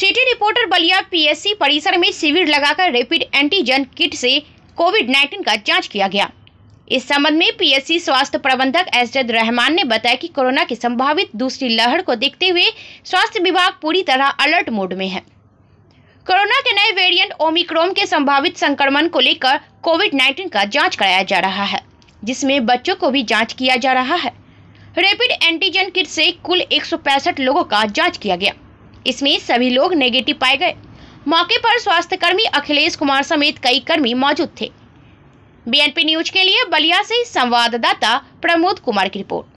city reporter Ballia PSC परिसर में शिविर लगाकर रैपिड एंटीजन किट से कोविड 19 का जांच किया गया इस संबंध में पीएससी स्वास्थ्य प्रबंधक एसजद रहमान ने बताया कि कोरोना की संभावित दूसरी लहर को देखते हुए स्वास्थ्य विभाग पूरी तरह अलर्ट मोड में है कोरोना के नए वेरिएंट ओमिक्रोन के संभावित संक्रमण को लेकर कोविड 19 का जांच कराया जा रहा है जिसमें बच्चों को भी जांच किया जा रहा है रैपिड एंटीजन किट से कुल एक लोगों का जांच किया गया इसमें सभी लोग नेगेटिव पाए गए मौके पर स्वास्थ्यकर्मी अखिलेश कुमार समेत कई कर्मी मौजूद थे बीएनपी न्यूज के लिए बलिया से संवाददाता प्रमोद कुमार की रिपोर्ट